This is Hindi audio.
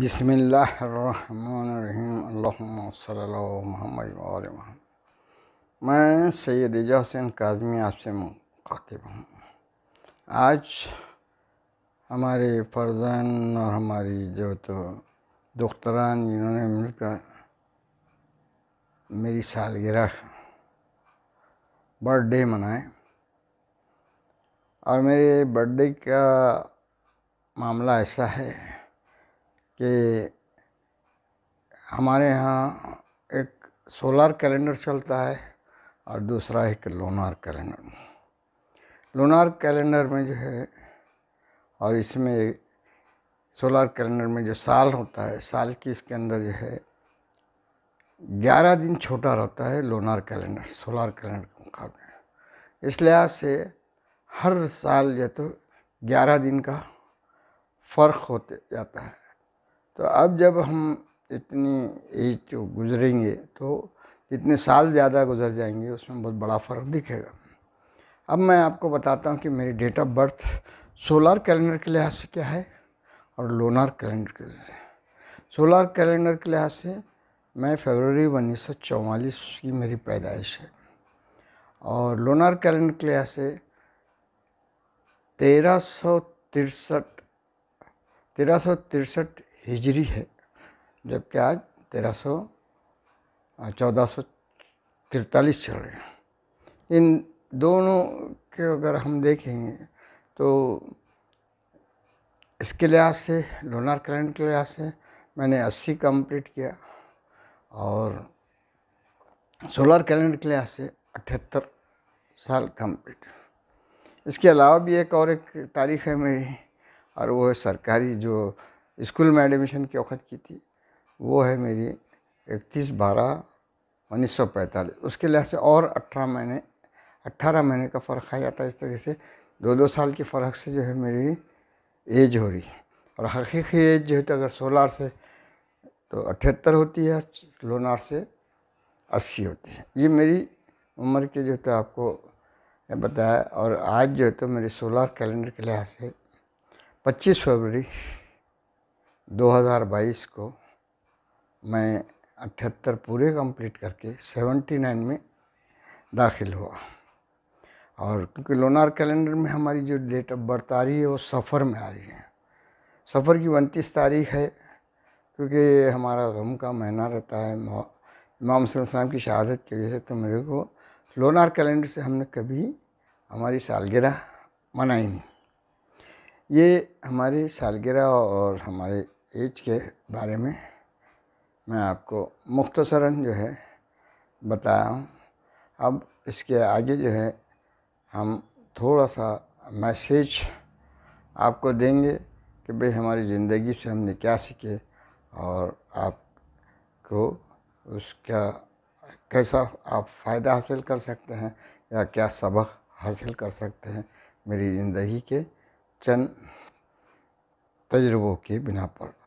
बसमिल मैं सैद रजा हुसैन काजमी आपसे मुखातिब हूँ आज हमारे फर्जन और हमारी जो तो दुख्तरान इन्होंने मिलकर मेरी सालगिरह बर्थडे मनाए और मेरे बर्थडे का मामला ऐसा है कि हमारे यहाँ एक सोलार कैलेंडर चलता है और दूसरा एक लोनार कैलेंडर लोनार कैलेंडर में जो है और इसमें सोलार कैलेंडर में जो साल होता है साल की इसके अंदर जो है ग्यारह दिन छोटा रहता है लोनार कैलेंडर सोलार कैलेंडर के मुकाबले इस लिहाज से हर साल जो तो ग्यारह दिन का फ़र्क होते जाता है तो अब जब हम इतनी एज गुजरेंगे तो जितने साल ज़्यादा गुजर जाएंगे उसमें बहुत बड़ा फ़र्क दिखेगा अब मैं आपको बताता हूँ कि मेरी date of birth solar calendar के लिहाज से क्या है और लोनार कैलेंडर के लिहाज से सोलार कैलेंडर के लिहाज से मैं फरवरी उन्नीस की मेरी पैदाइश है और लोनार कैलेंडर के लिहाज से तेरह सौ तिरसठ तेरह सौ तिरसठ हिजरी है जबकि आज तेरह सौ चौदह सौ तिरतालीस चल रहे हैं इन दोनों के अगर हम देखेंगे तो इसके लिहाज से लोनार करंट के लिहाज से मैंने 80 कंप्लीट किया और सोलर कैलेंडर के लिहाज से अठहत्तर साल कंप्लीट इसके अलावा भी एक और एक तारीख है मेरी और वो है सरकारी जो स्कूल में एडमिशन के वक्त की थी वो है मेरी इकतीस बारह उन्नीस सौ पैंतालीस उसके लिहाज से और अठारह महीने अट्ठारह महीने का फ़र्क आ जाता है इस तरीके से दो दो साल के फ़र्क से जो है मेरी एज हो रही है और हकीकी एज जो है तो अगर सोलार से तो अठहत्तर होती है लोनार से अस्सी होती है ये मेरी उम्र के जो तो आपको बताया और आज जो है तो मेरे सोलार कैलेंडर के लिहाज से पच्चीस फरवरी 2022 को मैं अठहत्तर पूरे कंप्लीट करके 79 में दाखिल हुआ और क्योंकि लोनार कैलेंडर में हमारी जो डेट ऑफ बर्थ आ रही है वो सफ़र में आ रही है सफ़र की उनतीस तारीख है क्योंकि हमारा गम का महीना रहता है इमाम सलाम की शहादत की वजह से तो मेरे को लोनार कैलेंडर से हमने कभी हमारी सालगिरह मनाई नहीं ये हमारी सालगिरह और हमारे एज के बारे में मैं आपको मुख्तसरन जो है बताया हूँ अब इसके आगे जो है हम थोड़ा सा मैसेज आपको देंगे कि भाई हमारी ज़िंदगी से हमने क्या सीखे और आपको उसका कैसा आप फ़ायदा हासिल कर सकते हैं या क्या सबक हासिल कर सकते हैं मेरी ज़िंदगी के चंद तजुर्बों के बिना पर